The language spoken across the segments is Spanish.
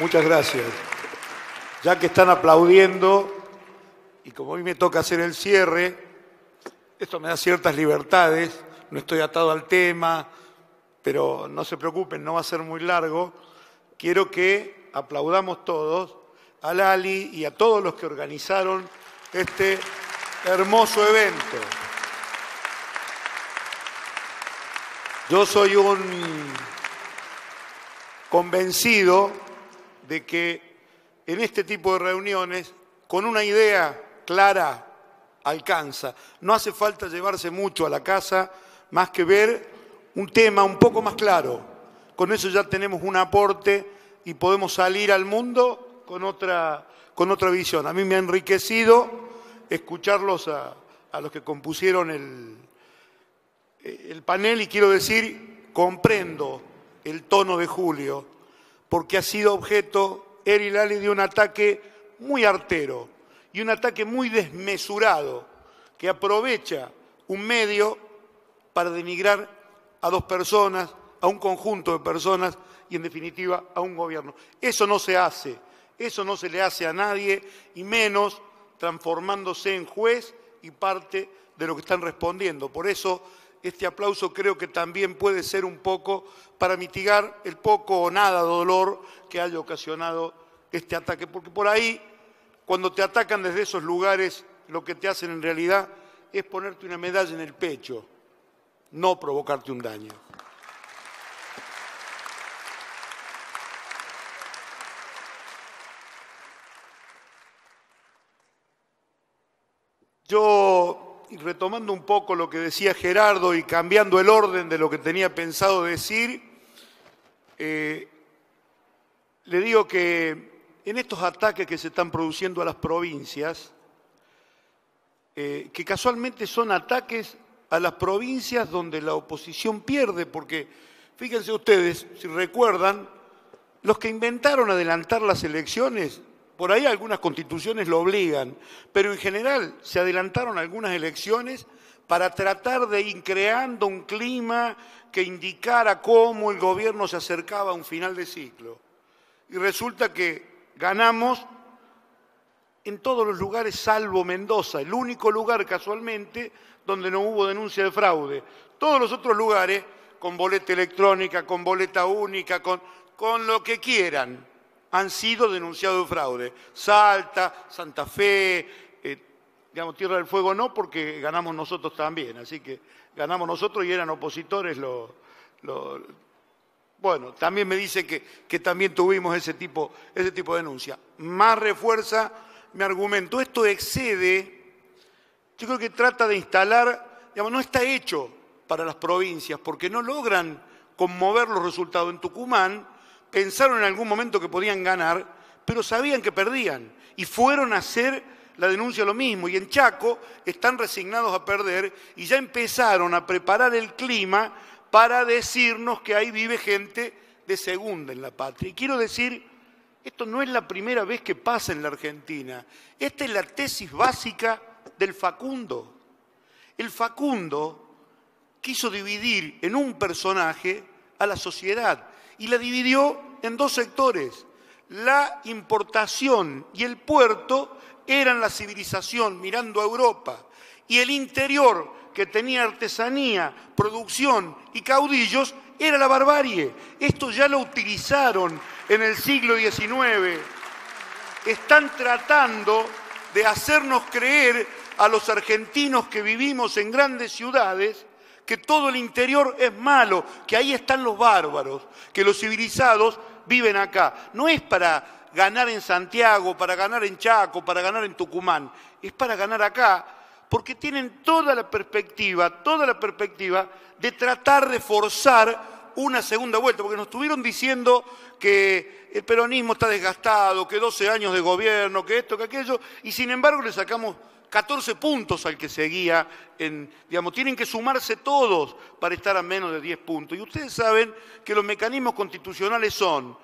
Muchas gracias. Ya que están aplaudiendo, y como a mí me toca hacer el cierre, esto me da ciertas libertades, no estoy atado al tema, pero no se preocupen, no va a ser muy largo. Quiero que aplaudamos todos a Lali y a todos los que organizaron este hermoso evento. Yo soy un convencido de que en este tipo de reuniones, con una idea clara, alcanza. No hace falta llevarse mucho a la casa más que ver un tema un poco más claro. Con eso ya tenemos un aporte y podemos salir al mundo con otra, con otra visión. A mí me ha enriquecido escucharlos a, los que compusieron el panel y quiero decir, comprendo el tono de Julio porque ha sido objeto Eri Lali de un ataque muy artero y un ataque muy desmesurado que aprovecha un medio para denigrar a dos personas, a un conjunto de personas y en definitiva a un gobierno. Eso no se hace, eso no se le hace a nadie y menos transformándose en juez y parte de lo que están respondiendo. Por eso este aplauso creo que también puede ser un poco para mitigar el poco o nada dolor que haya ocasionado este ataque, porque por ahí, cuando te atacan desde esos lugares, lo que te hacen en realidad es ponerte una medalla en el pecho, no provocarte un daño. Yo y retomando un poco lo que decía Gerardo y cambiando el orden de lo que tenía pensado decir, eh, le digo que en estos ataques que se están produciendo a las provincias, eh, que casualmente son ataques a las provincias donde la oposición pierde, porque fíjense ustedes, si recuerdan, los que inventaron adelantar las elecciones por ahí algunas constituciones lo obligan, pero en general se adelantaron algunas elecciones para tratar de ir creando un clima que indicara cómo el gobierno se acercaba a un final de ciclo. Y resulta que ganamos en todos los lugares salvo Mendoza, el único lugar casualmente donde no hubo denuncia de fraude. Todos los otros lugares, con boleta electrónica, con boleta única, con, con lo que quieran han sido denunciados de fraude. Salta, Santa Fe, eh, digamos, Tierra del Fuego no, porque ganamos nosotros también, así que ganamos nosotros y eran opositores bueno, también me dice que, que, también tuvimos ese tipo, ese tipo de denuncia. Más refuerza me argumento. Esto excede, yo creo que trata de instalar, digamos, no está hecho para las provincias, porque no logran conmover los resultados en Tucumán, pensaron en algún momento que podían ganar, pero sabían que perdían y fueron a hacer la denuncia lo mismo. Y en Chaco están resignados a perder y ya empezaron a preparar el clima para decirnos que ahí vive gente de segunda en la patria. Y quiero decir, esto no es la primera vez que pasa en la Argentina. Esta es la tesis básica del Facundo. El Facundo quiso dividir en un personaje a la sociedad y la dividió en dos sectores. La importación y el puerto eran la civilización mirando a Europa y el interior que tenía artesanía, producción y caudillos era la barbarie. Esto ya lo utilizaron en el siglo XIX. Están tratando de hacernos creer a los argentinos que vivimos en grandes ciudades que todo el interior es malo, que ahí están los bárbaros, que los civilizados viven acá. No es para ganar en Santiago, para ganar en Chaco, para ganar en Tucumán, es para ganar acá, porque tienen toda la perspectiva, toda la perspectiva de tratar de forzar una segunda vuelta, porque nos estuvieron diciendo que el peronismo está desgastado, que 12 años de gobierno, que esto, que aquello, y sin embargo le sacamos 14 puntos al que seguía, en, digamos, tienen que sumarse todos para estar a menos de 10 puntos. Y ustedes saben que los mecanismos constitucionales son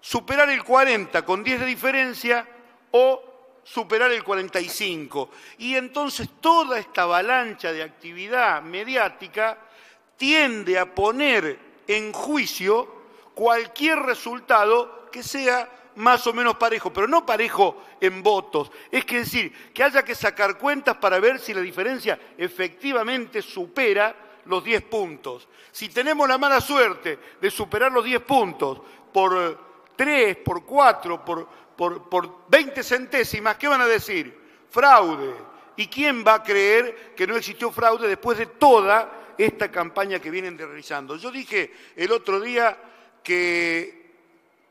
superar el 40 con 10 de diferencia o superar el 45. Y entonces toda esta avalancha de actividad mediática tiende a poner en juicio cualquier resultado que sea más o menos parejo, pero no parejo en votos. Es que decir, que haya que sacar cuentas para ver si la diferencia efectivamente supera los 10 puntos. Si tenemos la mala suerte de superar los 10 puntos por 3, eh, por 4, por, por, por 20 centésimas, ¿qué van a decir? Fraude. ¿Y quién va a creer que no existió fraude después de toda esta campaña que vienen realizando? Yo dije el otro día que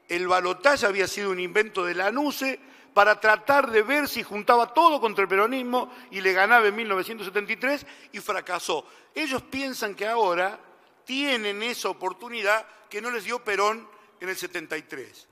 el balotaje había sido un invento de la nuce para tratar de ver si juntaba todo contra el peronismo y le ganaba en 1973 y fracasó. Ellos piensan que ahora tienen esa oportunidad que no les dio Perón en el 73.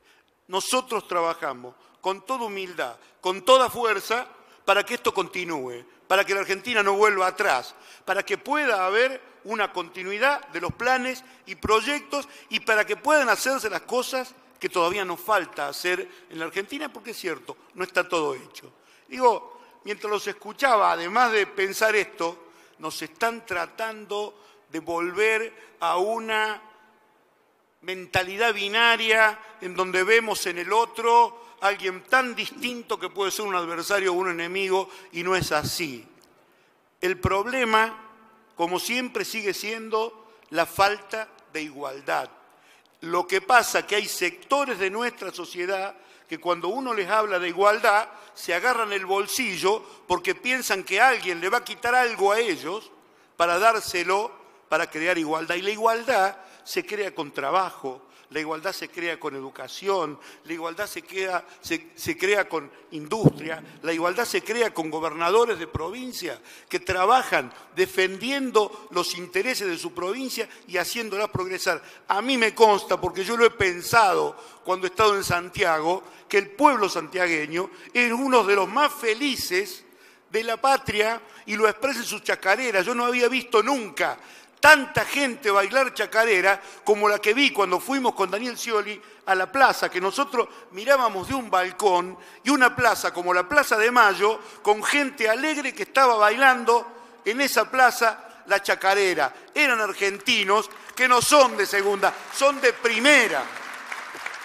Nosotros trabajamos con toda humildad, con toda fuerza, para que esto continúe, para que la Argentina no vuelva atrás, para que pueda haber una continuidad de los planes y proyectos y para que puedan hacerse las cosas que todavía nos falta hacer en la Argentina, porque es cierto, no está todo hecho. Digo, mientras los escuchaba, además de pensar esto, nos están tratando de volver a una mentalidad binaria en donde vemos en el otro alguien tan distinto que puede ser un adversario o un enemigo, y no es así. El problema, como siempre, sigue siendo la falta de igualdad. Lo que pasa es que hay sectores de nuestra sociedad que cuando uno les habla de igualdad, se agarran el bolsillo porque piensan que alguien le va a quitar algo a ellos para dárselo, para crear igualdad. Y la igualdad se crea con trabajo, la igualdad se crea con educación, la igualdad se, crea, con industria, la igualdad se crea con gobernadores de provincia que trabajan defendiendo los intereses de su provincia y haciéndola progresar. A mí me consta, porque yo lo he pensado cuando he estado en Santiago, que el pueblo santiagueño es uno de los más felices de la patria y lo expresa en sus chacareras. Yo no había visto nunca tanta gente bailar chacarera como la que vi cuando fuimos con Daniel Scioli a la plaza, que nosotros mirábamos de un balcón y una plaza como la Plaza de Mayo, con gente alegre que estaba bailando en esa plaza la chacarera. Eran argentinos que no son de segunda, son de primera.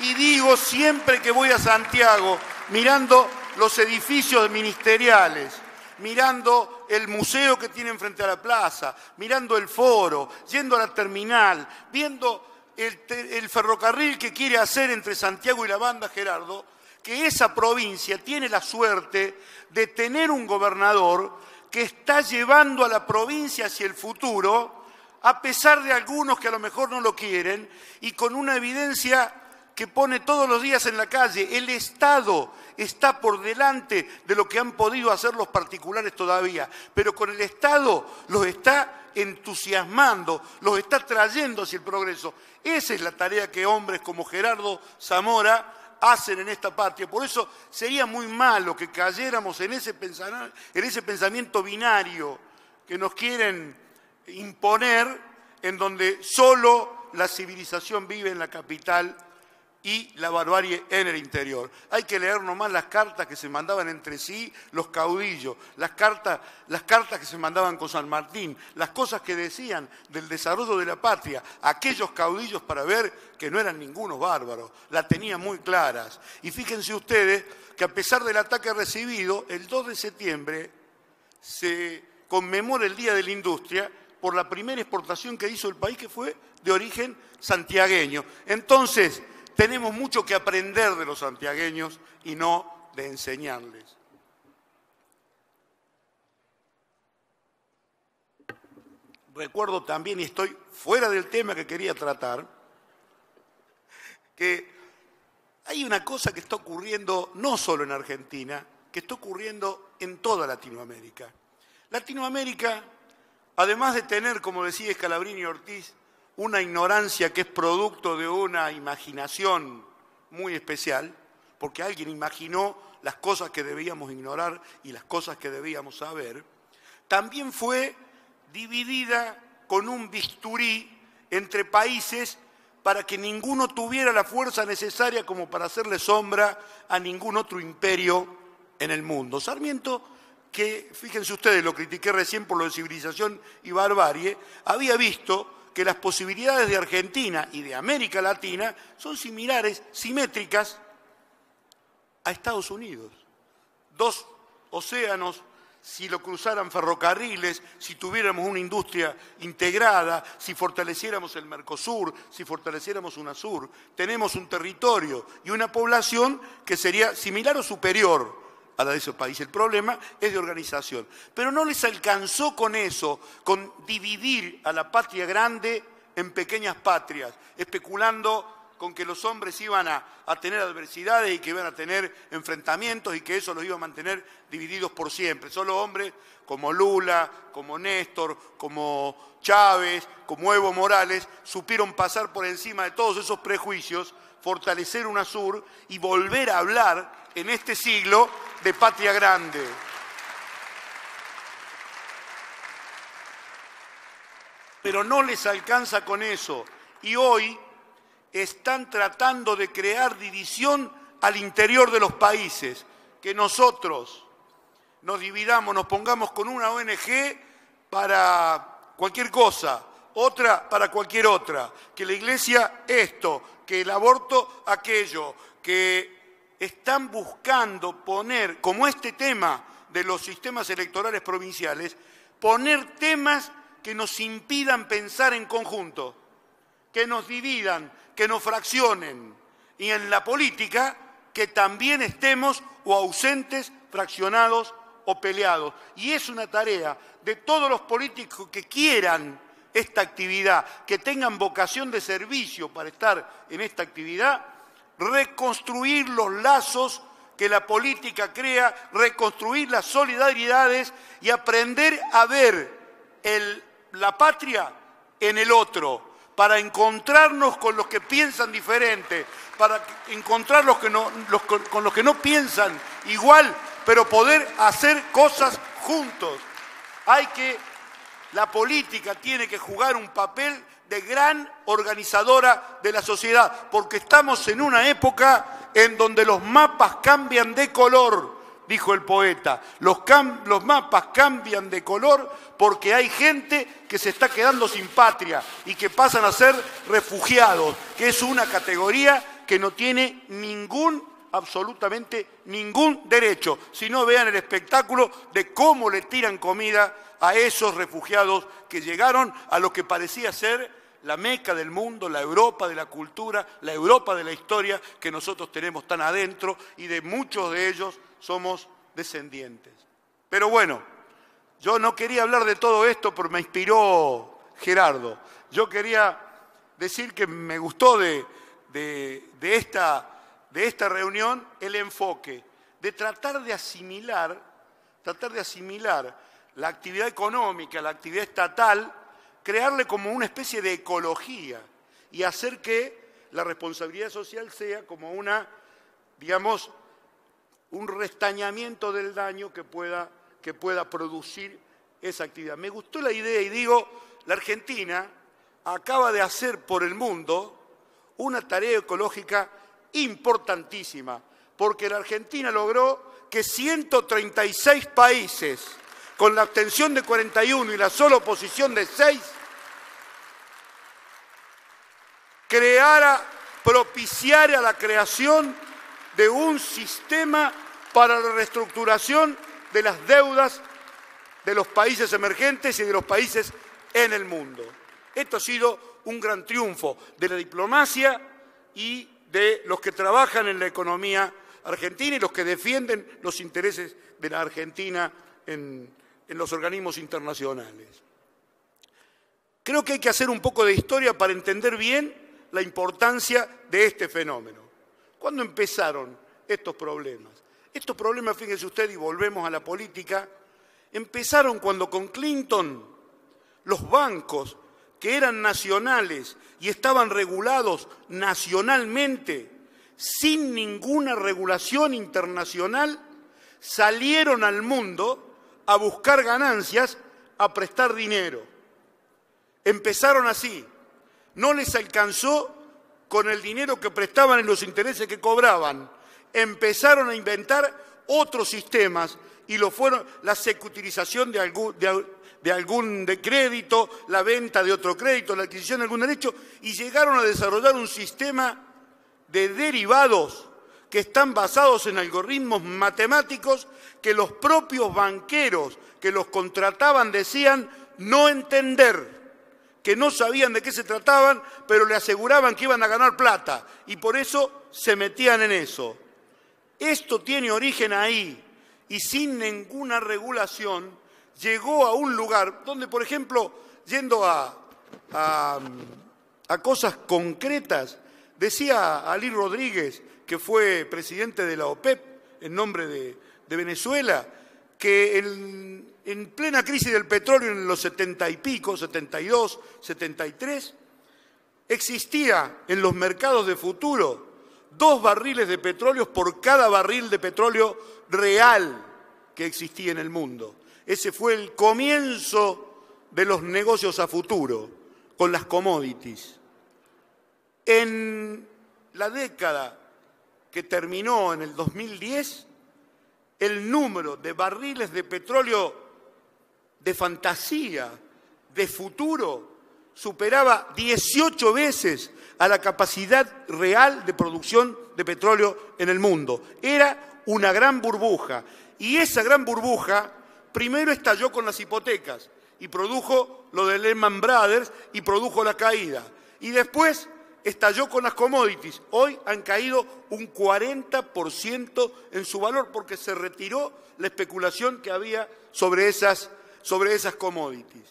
Y digo siempre que voy a Santiago, mirando los edificios ministeriales, mirando el museo que tiene frente a la plaza, mirando el foro, yendo a la terminal, viendo el, el ferrocarril que quiere hacer entre Santiago y la banda Gerardo, que esa provincia tiene la suerte de tener un gobernador que está llevando a la provincia hacia el futuro, a pesar de algunos que a lo mejor no lo quieren, y con una evidencia que pone todos los días en la calle. El Estado está por delante de lo que han podido hacer los particulares todavía, pero con el Estado los está entusiasmando, los está trayendo hacia el progreso. Esa es la tarea que hombres como Gerardo Zamora hacen en esta patria. Por eso sería muy malo que cayéramos en ese, en ese pensamiento binario que nos quieren imponer, en donde solo la civilización vive en la capital y la barbarie en el interior. Hay que leer nomás las cartas que se mandaban entre sí los caudillos, las cartas, que se mandaban con San Martín, las cosas que decían del desarrollo de la patria, aquellos caudillos para ver que no eran ningunos bárbaros, las tenían muy claras. Y fíjense ustedes que a pesar del ataque recibido, el 2 de septiembre se conmemora el Día de la Industria por la primera exportación que hizo el país, que fue de origen santiagueño. Entonces, tenemos mucho que aprender de los santiagueños y no de enseñarles. Recuerdo también, y estoy fuera del tema que quería tratar, que hay una cosa que está ocurriendo no solo en Argentina, que está ocurriendo en toda Latinoamérica. Latinoamérica, además de tener, como decía Escalabrini Ortiz, una ignorancia que es producto de una imaginación muy especial, porque alguien imaginó las cosas que debíamos ignorar y las cosas que debíamos saber, también fue dividida con un bisturí entre países para que ninguno tuviera la fuerza necesaria como para hacerle sombra a ningún otro imperio en el mundo. Sarmiento, que fíjense ustedes, lo critiqué recién por lo de civilización y barbarie, había visto que las posibilidades de Argentina y de América Latina son similares, simétricas a Estados Unidos. Dos océanos, si lo cruzaran ferrocarriles, si tuviéramos una industria integrada, si fortaleciéramos el Mercosur, si fortaleciéramos UNASUR, tenemos un territorio y una población que sería similar o superior a la de esos países. El problema es de organización. Pero no les alcanzó con eso, con dividir a la patria grande en pequeñas patrias, especulando con que los hombres iban a, a, tener adversidades y que iban a tener enfrentamientos y que eso los iba a mantener divididos por siempre. Solo hombres como Lula, como Néstor, como Chávez, como Evo Morales, supieron pasar por encima de todos esos prejuicios, fortalecer UNASUR y volver a hablar en este siglo de Patria Grande. Pero no les alcanza con eso y hoy están tratando de crear división al interior de los países, que nosotros nos dividamos, nos pongamos con una ONG para cualquier cosa, otra para cualquier otra, que la iglesia esto, que el aborto aquello, que están buscando poner, como este tema de los sistemas electorales provinciales, poner temas que nos impidan pensar en conjunto, que nos dividan, que nos fraccionen. Y en la política, que también estemos o ausentes, fraccionados o peleados. Y es una tarea de todos los políticos que quieran esta actividad, que tengan vocación de servicio para estar en esta actividad, reconstruir los lazos que la política crea, reconstruir las solidaridades y aprender a ver la patria en el otro, para encontrarnos con los que piensan diferente, para encontrar los que no, con los que no piensan igual, pero poder hacer cosas juntos. Hay que, la política tiene que jugar un papel de gran organizadora de la sociedad, porque estamos en una época en donde los mapas cambian de color, dijo el poeta. Los, mapas cambian de color porque hay gente que se está quedando sin patria y que pasan a ser refugiados, que es una categoría que no tiene ningún absolutamente ningún derecho. Si no vean el espectáculo de cómo le tiran comida a esos refugiados que llegaron a lo que parecía ser la meca del mundo, la Europa de la cultura, la Europa de la historia que nosotros tenemos tan adentro y de muchos de ellos somos descendientes. Pero bueno, yo no quería hablar de todo esto porque me inspiró Gerardo. Yo quería decir que me gustó de, esta, esta reunión el enfoque de tratar de asimilar, tratar de asimilar la actividad económica, la actividad estatal, crearle como una especie de ecología y hacer que la responsabilidad social sea como una, digamos, un restañamiento del daño que pueda, que pueda producir esa actividad. Me gustó la idea y digo, la Argentina acaba de hacer por el mundo una tarea ecológica importantísima, porque la Argentina logró que 136 países con la abstención de 41 y la sola oposición de 6, creara, propiciara la creación de un sistema para la reestructuración de las deudas de los países emergentes y de los países en el mundo. Esto ha sido un gran triunfo de la diplomacia y de los que trabajan en la economía argentina y los que defienden los intereses de la Argentina en, en los organismos internacionales. Creo que hay que hacer un poco de historia para entender bien la importancia de este fenómeno. ¿Cuándo empezaron estos problemas? Estos problemas, fíjense usted, y volvemos a la política, empezaron cuando con Clinton los bancos que eran nacionales y estaban regulados nacionalmente, sin ninguna regulación internacional, salieron al mundo a buscar ganancias, a prestar dinero. Empezaron así. No les alcanzó con el dinero que prestaban y los intereses que cobraban. Empezaron a inventar otros sistemas y lo fueron la secutilización de algún, algún de crédito, la venta de otro crédito, la adquisición de algún derecho, y llegaron a desarrollar un sistema de derivados que están basados en algoritmos matemáticos que los propios banqueros que los contrataban decían no entender, que no sabían de qué se trataban, pero le aseguraban que iban a ganar plata y por eso se metían en eso. Esto tiene origen ahí y sin ninguna regulación llegó a un lugar donde, por ejemplo, yendo a, cosas concretas, decía Ali Rodríguez, que fue presidente de la OPEP en nombre de, Venezuela, que en, en, plena crisis del petróleo en los 70 y pico, 72, 73, existía en los mercados de futuro dos barriles de petróleo por cada barril de petróleo real que existía en el mundo. Ese fue el comienzo de los negocios a futuro con las commodities. En la década que terminó en el 2010, el número de barriles de petróleo de fantasía, de futuro, superaba 18 veces a la capacidad real de producción de petróleo en el mundo. Era una gran burbuja. Y esa gran burbuja primero estalló con las hipotecas y produjo lo de Lehman Brothers y produjo la caída. Y después estalló con las commodities. Hoy han caído un 40% en su valor porque se retiró la especulación que había sobre esas, sobre esas commodities.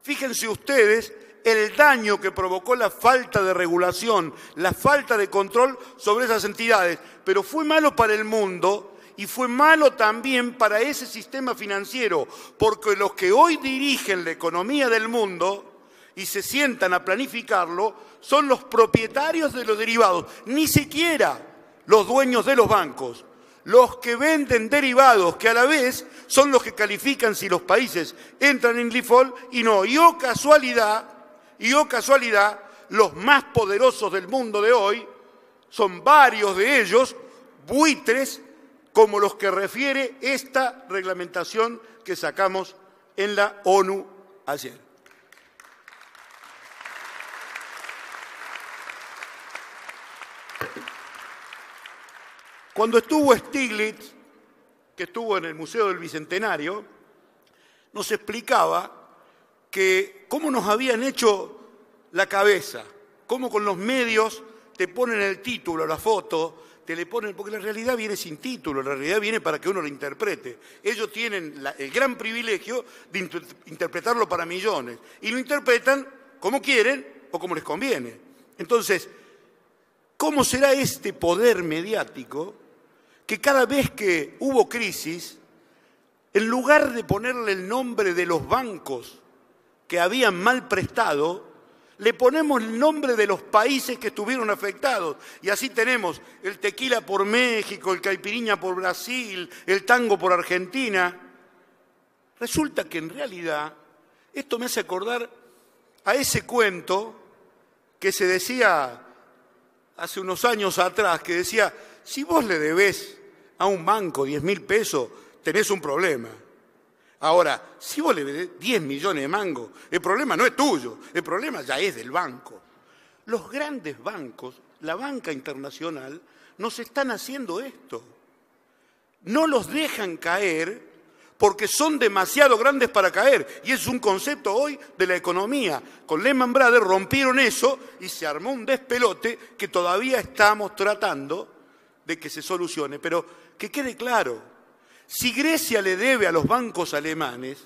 Fíjense ustedes el daño que provocó la falta de regulación, la falta de control sobre esas entidades. Pero fue malo para el mundo y fue malo también para ese sistema financiero, porque los que hoy dirigen la economía del mundo y se sientan a planificarlo son los propietarios de los derivados, ni siquiera los dueños de los bancos, los que venden derivados, que a la vez son los que califican si los países entran en default y no. Y oh casualidad, y oh casualidad, los más poderosos del mundo de hoy son varios de ellos buitres como los que refiere esta reglamentación que sacamos en la ONU ayer. Cuando estuvo Stiglitz, que estuvo en el Museo del Bicentenario, nos explicaba que cómo nos habían hecho la cabeza, cómo con los medios te ponen el título, la foto, te le ponen, porque la realidad viene sin título, la realidad viene para que uno la interprete. Ellos tienen el gran privilegio de interpretarlo para millones y lo interpretan como quieren o como les conviene. Entonces, ¿cómo será este poder mediático que cada vez que hubo crisis, en lugar de ponerle el nombre de los bancos que habían mal prestado, le ponemos el nombre de los países que estuvieron afectados. Y así tenemos el tequila por México, el caipiriña por Brasil, el tango por Argentina. Resulta que en realidad esto me hace acordar a ese cuento que se decía hace unos años atrás, que decía, si vos le debés a un banco 10 mil pesos, tenés un problema. Ahora, si vos le vendés 10 millones de mango, el problema no es tuyo, el problema ya es del banco. Los grandes bancos, la banca internacional, nos están haciendo esto. No los dejan caer porque son demasiado grandes para caer. Y es un concepto hoy de la economía. Con Lehman Brothers rompieron eso y se armó un despelote que todavía estamos tratando de que se solucione. Pero que quede claro, si Grecia le debe a los bancos alemanes,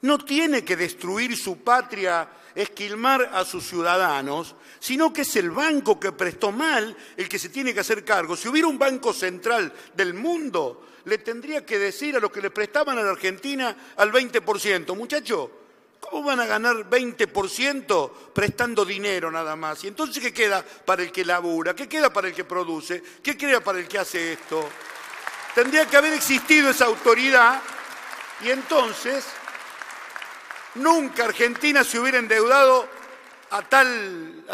no tiene que destruir su patria, esquilmar a sus ciudadanos, sino que es el banco que prestó mal el que se tiene que hacer cargo. Si hubiera un banco central del mundo, le tendría que decir a los que le prestaban a la Argentina al 20%, muchachos, ¿cómo van a ganar 20% prestando dinero nada más? Y entonces, ¿qué queda para el que labura? ¿Qué queda para el que produce? ¿Qué queda para el que hace esto? Tendría que haber existido esa autoridad y entonces nunca Argentina se hubiera endeudado a tal,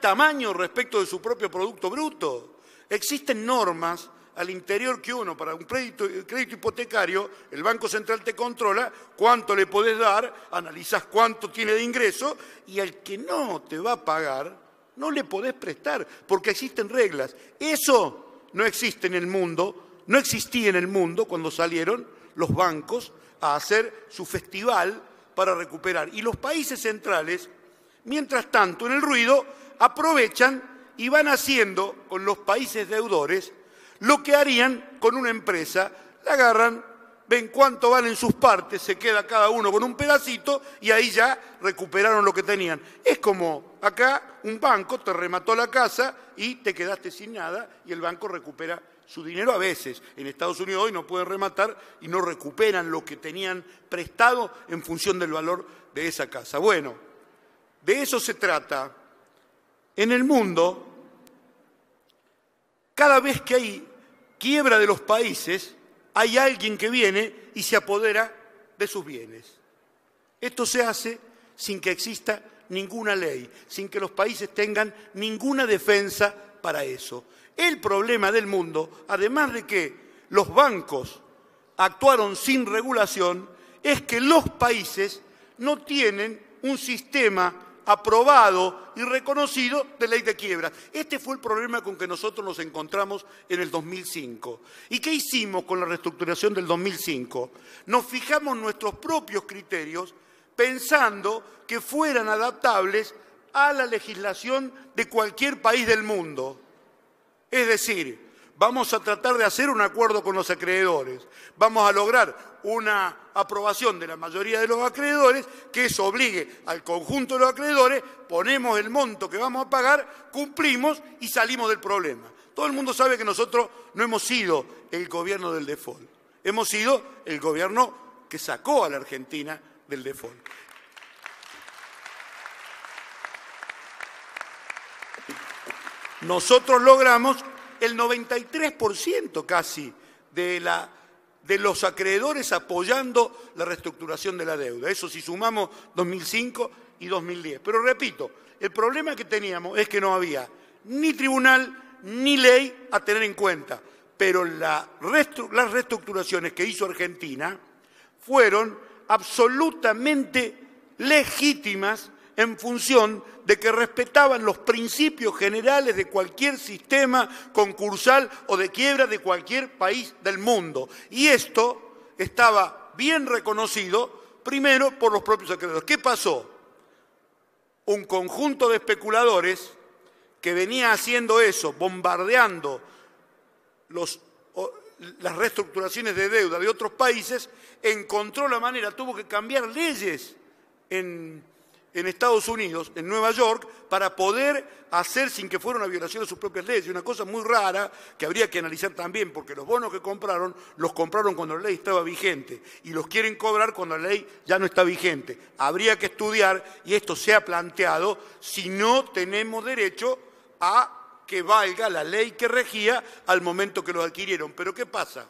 tamaño respecto de su propio Producto Bruto. Existen normas al interior que uno, para un crédito, crédito, hipotecario, el Banco Central te controla cuánto le podés dar, analizás cuánto tiene de ingreso y al que no te va a pagar, no le podés prestar, porque existen reglas. Eso no existe en el mundo no existía en el mundo cuando salieron los bancos a hacer su festival para recuperar. Y los países centrales, mientras tanto, en el ruido, aprovechan y van haciendo con los países deudores lo que harían con una empresa. La agarran, ven cuánto valen sus partes, se queda cada uno con un pedacito y ahí ya recuperaron lo que tenían. Es como acá un banco te remató la casa y te quedaste sin nada y el banco recupera su dinero a veces. En Estados Unidos hoy no puede rematar y no recuperan lo que tenían prestado en función del valor de esa casa. Bueno, de eso se trata. En el mundo, cada vez que hay quiebra de los países, hay alguien que viene y se apodera de sus bienes. Esto se hace sin que exista ninguna ley, sin que los países tengan ninguna defensa para eso. El problema del mundo, además de que los bancos actuaron sin regulación, es que los países no tienen un sistema aprobado y reconocido de ley de quiebra. Este fue el problema con que nosotros nos encontramos en el 2005. ¿Y qué hicimos con la reestructuración del 2005? Nos fijamos nuestros propios criterios pensando que fueran adaptables a la legislación de cualquier país del mundo. Es decir, vamos a tratar de hacer un acuerdo con los acreedores, vamos a lograr una aprobación de la mayoría de los acreedores que eso obligue al conjunto de los acreedores, ponemos el monto que vamos a pagar, cumplimos y salimos del problema. Todo el mundo sabe que nosotros no hemos sido el gobierno del default, hemos sido el gobierno que sacó a la Argentina del default. Nosotros logramos el 93% casi de, de los acreedores apoyando la reestructuración de la deuda. Eso si sumamos 2005 y 2010. Pero repito, el problema que teníamos es que no había ni tribunal ni ley a tener en cuenta. Pero las reestructuraciones que hizo Argentina fueron absolutamente legítimas en función de que respetaban los principios generales de cualquier sistema concursal o de quiebra de cualquier país del mundo. Y esto estaba bien reconocido primero por los propios acreedores. ¿Qué pasó? Un conjunto de especuladores que venía haciendo eso, bombardeando las reestructuraciones de deuda de otros países, encontró la manera, tuvo que cambiar leyes en en Estados Unidos, en Nueva York, para poder hacer sin que fuera una violación de sus propias leyes. Una cosa muy rara que habría que analizar también, porque los bonos que compraron los compraron cuando la ley estaba vigente y los quieren cobrar cuando la ley ya no está vigente. Habría que estudiar, y esto se ha planteado, si no tenemos derecho a que valga la ley que regía al momento que los adquirieron. Pero ¿qué pasa?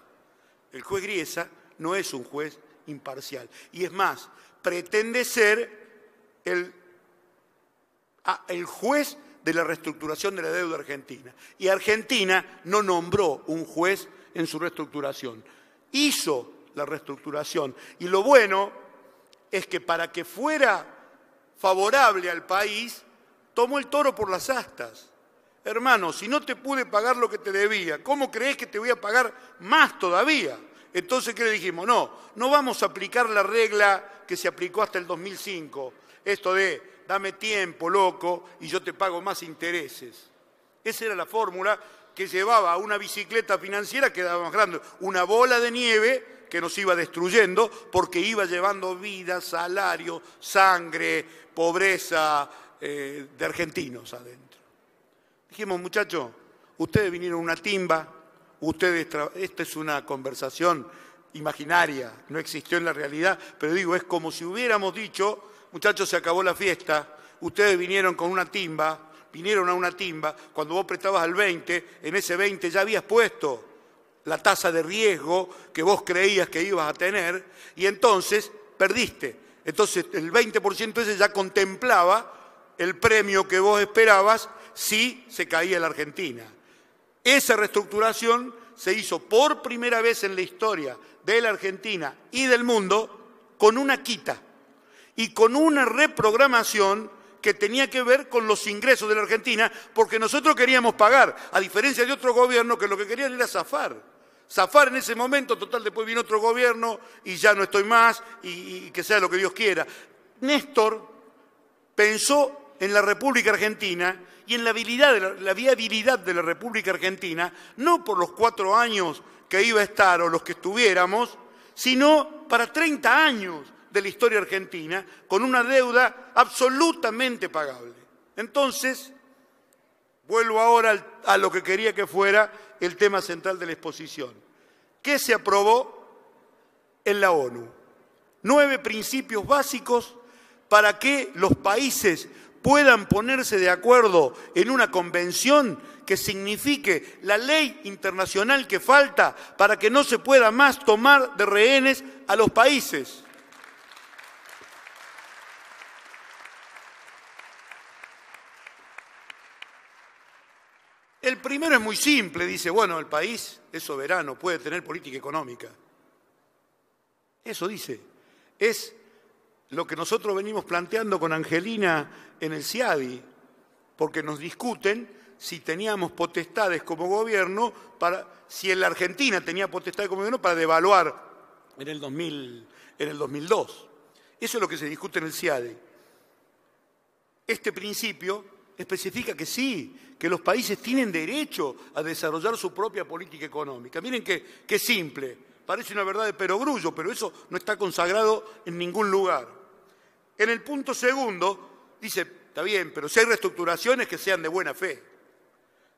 El juez Griesa no es un juez imparcial. Y es más, pretende ser el, juez de la reestructuración de la deuda argentina. Y Argentina no nombró un juez en su reestructuración. Hizo la reestructuración. Y lo bueno es que para que fuera favorable al país, tomó el toro por las astas. Hermano, si no te pude pagar lo que te debía, ¿cómo crees que te voy a pagar más todavía? Entonces, ¿qué le dijimos? No, no vamos a aplicar la regla que se aplicó hasta el 2005 esto de, dame tiempo, loco, y yo te pago más intereses. Esa era la fórmula que llevaba a una bicicleta financiera que daba más grande, una bola de nieve que nos iba destruyendo porque iba llevando vida, salario, sangre, pobreza eh, de argentinos adentro. Dijimos, muchachos, ustedes vinieron a una timba, ustedes esta es una conversación imaginaria, no existió en la realidad, pero digo, es como si hubiéramos dicho muchachos, se acabó la fiesta, ustedes vinieron con una timba, vinieron a una timba, cuando vos prestabas al 20, en ese 20 ya habías puesto la tasa de riesgo que vos creías que ibas a tener y entonces perdiste. Entonces el 20% ese ya contemplaba el premio que vos esperabas si se caía la Argentina. Esa reestructuración se hizo por primera vez en la historia de la Argentina y del mundo con una quita y con una reprogramación que tenía que ver con los ingresos de la Argentina, porque nosotros queríamos pagar, a diferencia de otro gobierno que lo que querían era zafar zafar en ese momento, total, después vino otro gobierno y ya no estoy más y, que sea lo que Dios quiera. Néstor pensó en la República Argentina y en la, la viabilidad de la República Argentina, no por los cuatro años que iba a estar o los que estuviéramos, sino para 30 años de la historia argentina, con una deuda absolutamente pagable. Entonces, vuelvo ahora a lo que quería que fuera el tema central de la exposición. ¿Qué se aprobó en la ONU? Nueve principios básicos para que los países puedan ponerse de acuerdo en una convención que signifique la ley internacional que falta para que no se pueda más tomar de rehenes a los países. El primero es muy simple, dice, bueno, el país es soberano, puede tener política económica. Eso dice, es lo que nosotros venimos planteando con Angelina en el CIADI, porque nos discuten si teníamos potestades como gobierno, para, si en la Argentina tenía potestades como gobierno para devaluar en el, en el 2002. Eso es lo que se discute en el CIADI. Este principio especifica que sí, que los países tienen derecho a desarrollar su propia política económica. Miren qué simple, parece una verdad de perogrullo, pero eso no está consagrado en ningún lugar. En el punto segundo dice, está bien, pero si hay reestructuraciones que sean de buena fe.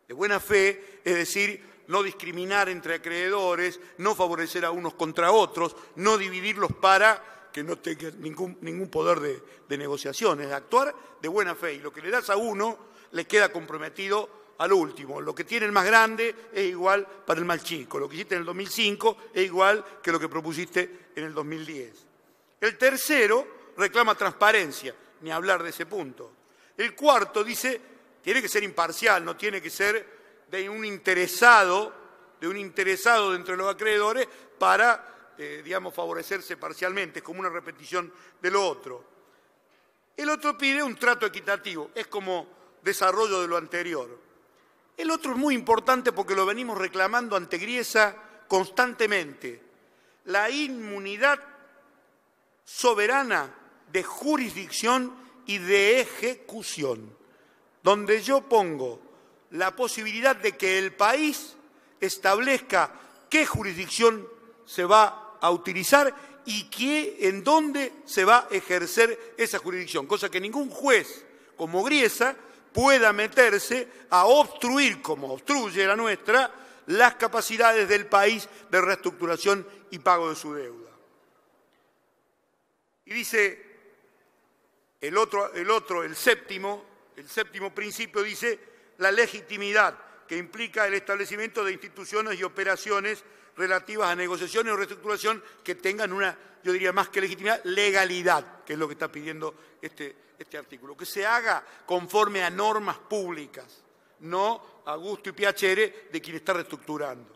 De buena fe, es decir, no discriminar entre acreedores, no favorecer a unos contra otros, no dividirlos para que no tenga ningún, poder de, de negociación, es actuar de buena fe. Y lo que le das a uno le queda comprometido al último. Lo que tiene el más grande es igual para el más chico. Lo que hiciste en el 2005 es igual que lo que propusiste en el 2010. El tercero reclama transparencia, ni hablar de ese punto. El cuarto dice, tiene que ser imparcial, no tiene que ser de un interesado, de un interesado dentro de los acreedores para eh, digamos, favorecerse parcialmente, es como una repetición de lo otro. El otro pide un trato equitativo, es como desarrollo de lo anterior. El otro es muy importante porque lo venimos reclamando ante Griesa constantemente, la inmunidad soberana de jurisdicción y de ejecución, donde yo pongo la posibilidad de que el país establezca qué jurisdicción se va a a utilizar y qué, en dónde se va a ejercer esa jurisdicción, cosa que ningún juez como Griesa pueda meterse a obstruir, como obstruye la nuestra, las capacidades del país de reestructuración y pago de su deuda. Y dice el otro, el otro, el séptimo, el séptimo principio dice la legitimidad que implica el establecimiento de instituciones y operaciones relativas a negociaciones o reestructuración que tengan una, yo diría más que legitimidad, legalidad, que es lo que está pidiendo este, este, artículo. Que se haga conforme a normas públicas, no a gusto y piacere de quien está reestructurando.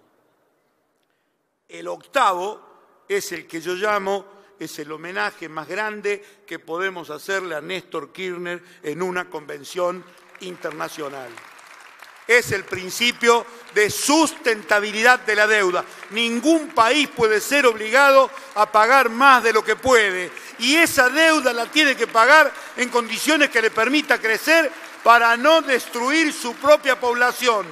El octavo es el que yo llamo es el homenaje más grande que podemos hacerle a Néstor Kirchner en una convención internacional es el principio de sustentabilidad de la deuda. Ningún país puede ser obligado a pagar más de lo que puede y esa deuda la tiene que pagar en condiciones que le permita crecer para no destruir su propia población.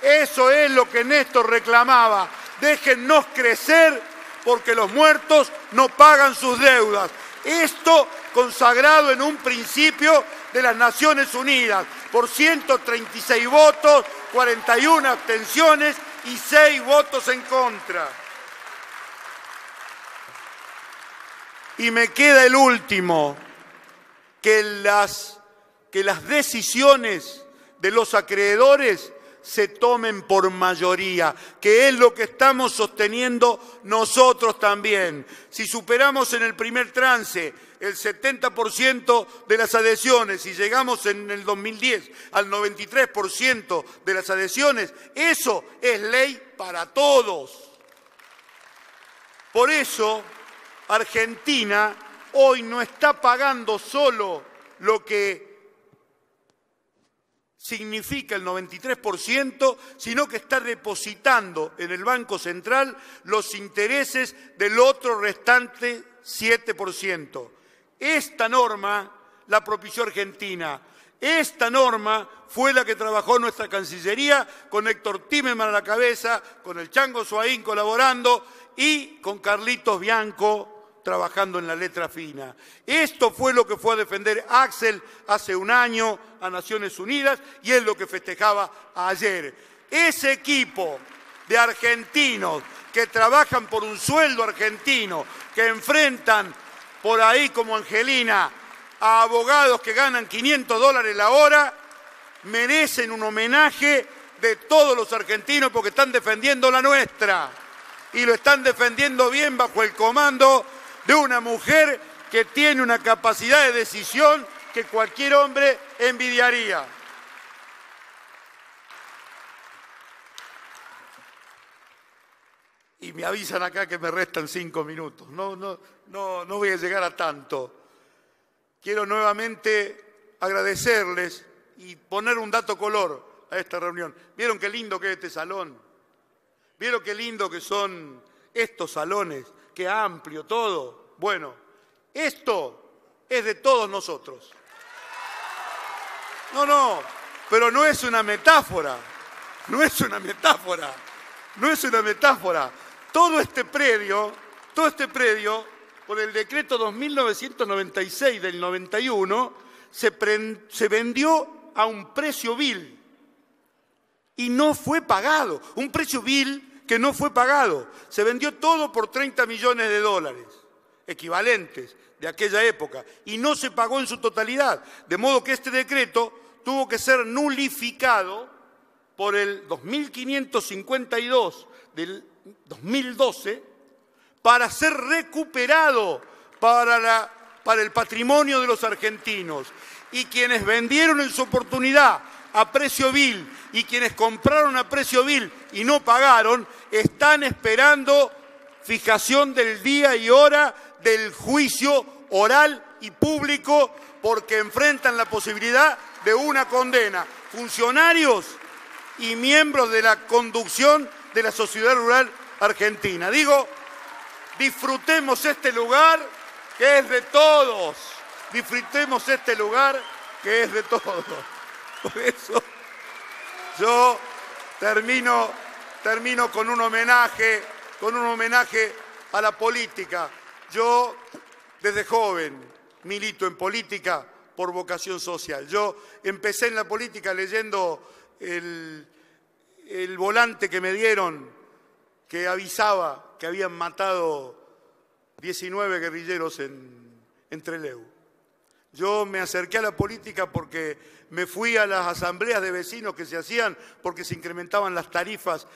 Eso es lo que Néstor reclamaba. Déjennos crecer porque los muertos no pagan sus deudas. Esto consagrado en un principio de las Naciones Unidas por 136 votos, 41 abstenciones y 6 votos en contra. Y me queda el último, que las, que las decisiones de los acreedores se tomen por mayoría, que es lo que estamos sosteniendo nosotros también. Si superamos en el primer trance el 70% de las adhesiones y llegamos en el 2010 al 93% de las adhesiones, eso es ley para todos. Por eso, Argentina hoy no está pagando solo lo que significa el 93%, sino que está depositando en el Banco Central los intereses del otro restante 7%. Esta norma la propició Argentina. Esta norma fue la que trabajó nuestra Cancillería con Héctor Timeman a la cabeza, con el Chango Suaín colaborando y con Carlitos Bianco trabajando en la letra fina. Esto fue lo que fue a defender Axel hace un año a Naciones Unidas y es lo que festejaba ayer. Ese equipo de argentinos que trabajan por un sueldo argentino, que enfrentan por ahí como Angelina a abogados que ganan 500 dólares la hora, merecen un homenaje de todos los argentinos porque están defendiendo la nuestra y lo están defendiendo bien bajo el comando de una mujer que tiene una capacidad de decisión que cualquier hombre envidiaría. Y me avisan acá que me restan cinco minutos. No, no, no, no voy a llegar a tanto. Quiero nuevamente agradecerles y poner un dato color a esta reunión. ¿Vieron qué lindo que es este salón? ¿Vieron qué lindo que son estos salones? Qué amplio todo. Bueno, esto es de todos nosotros. No, no, pero no es una metáfora. No es una metáfora. No es una metáfora. Todo este predio, todo este predio por el decreto 2996 del 91, se, vendió a un precio vil y no fue pagado, un precio vil que no fue pagado. Se vendió todo por 30 millones de dólares, equivalentes de aquella época, y no se pagó en su totalidad, de modo que este decreto tuvo que ser nulificado por el 2552 del 2012 para ser recuperado para, para el patrimonio de los argentinos. Y quienes vendieron en su oportunidad a precio vil y quienes compraron a precio vil y no pagaron, están esperando fijación del día y hora del juicio oral y público porque enfrentan la posibilidad de una condena. Funcionarios y miembros de la conducción de la sociedad rural argentina. Digo, Disfrutemos este lugar que es de todos. Disfrutemos este lugar que es de todos. Por eso yo termino, termino con un homenaje, con un homenaje a la política. Yo desde joven milito en política por vocación social. Yo empecé en la política leyendo el volante que me dieron que avisaba que habían matado 19 guerrilleros en, en Yo me acerqué a la política porque me fui a las asambleas de vecinos que se hacían porque se incrementaban las tarifas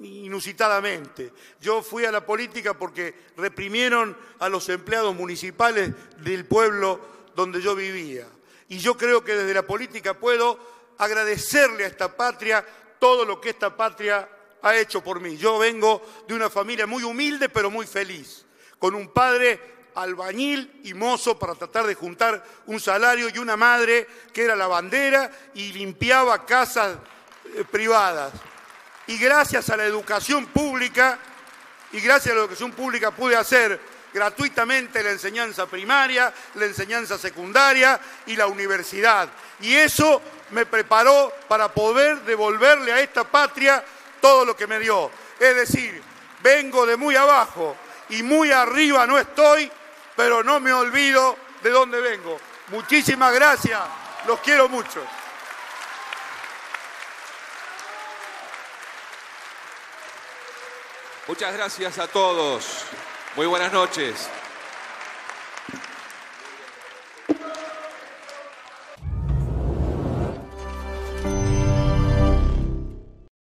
inusitadamente. Yo fui a la política porque reprimieron a los empleados municipales del pueblo donde yo vivía. Y yo creo que desde la política puedo agradecerle a esta patria todo lo que esta patria ha hecho por mí. Yo vengo de una familia muy humilde pero muy feliz, con un padre albañil y mozo para tratar de juntar un salario y una madre que era lavandera y limpiaba casas eh, privadas. Y gracias a la educación pública, y gracias a la educación pública pude hacer gratuitamente la enseñanza primaria, la enseñanza secundaria y la universidad. Y eso me preparó para poder devolverle a esta patria todo lo que me dio. Es decir, vengo de muy abajo y muy arriba no estoy, pero no me olvido de dónde vengo. Muchísimas gracias, los quiero mucho. Muchas gracias a todos. Muy buenas noches.